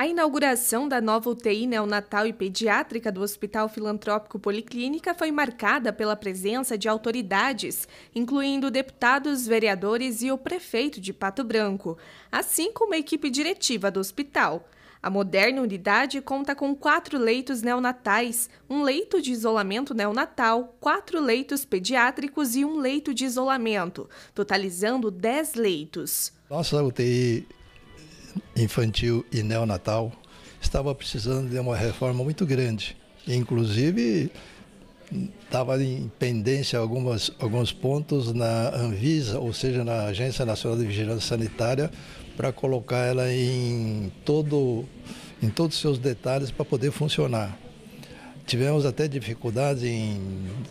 A inauguração da nova UTI neonatal e pediátrica do Hospital Filantrópico Policlínica foi marcada pela presença de autoridades, incluindo deputados, vereadores e o prefeito de Pato Branco, assim como a equipe diretiva do hospital. A moderna unidade conta com quatro leitos neonatais, um leito de isolamento neonatal, quatro leitos pediátricos e um leito de isolamento, totalizando dez leitos. Nossa UTI infantil e neonatal estava precisando de uma reforma muito grande. Inclusive, estava em pendência algumas, alguns pontos na Anvisa, ou seja, na Agência Nacional de Vigilância Sanitária, para colocar ela em, todo, em todos os seus detalhes para poder funcionar. Tivemos até dificuldade em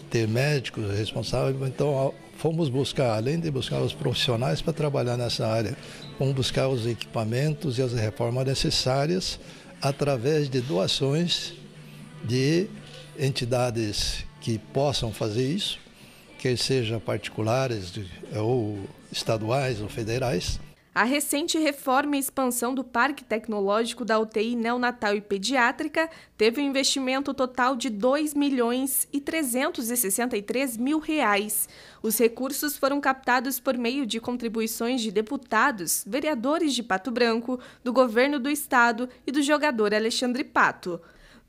ter médicos responsáveis, então fomos buscar, além de buscar os profissionais para trabalhar nessa área, fomos buscar os equipamentos e as reformas necessárias através de doações de entidades que possam fazer isso, quer sejam particulares ou estaduais ou federais. A recente reforma e expansão do Parque Tecnológico da UTI Neonatal e Pediátrica teve um investimento total de 2 milhões e 363 mil reais. Os recursos foram captados por meio de contribuições de deputados, vereadores de Pato Branco, do governo do estado e do jogador Alexandre Pato.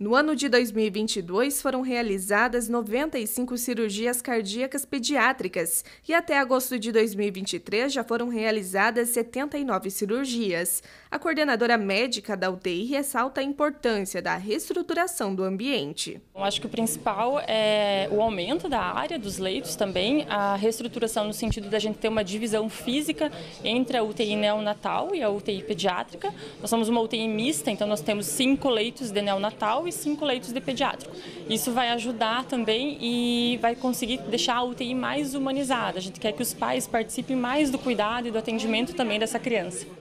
No ano de 2022, foram realizadas 95 cirurgias cardíacas pediátricas e até agosto de 2023 já foram realizadas 79 cirurgias. A coordenadora médica da UTI ressalta a importância da reestruturação do ambiente. Eu acho que o principal é o aumento da área dos leitos também, a reestruturação no sentido da gente ter uma divisão física entre a UTI neonatal e a UTI pediátrica. Nós somos uma UTI mista, então nós temos cinco leitos de neonatal e leitos de pediátrico. Isso vai ajudar também e vai conseguir deixar a UTI mais humanizada. A gente quer que os pais participem mais do cuidado e do atendimento também dessa criança.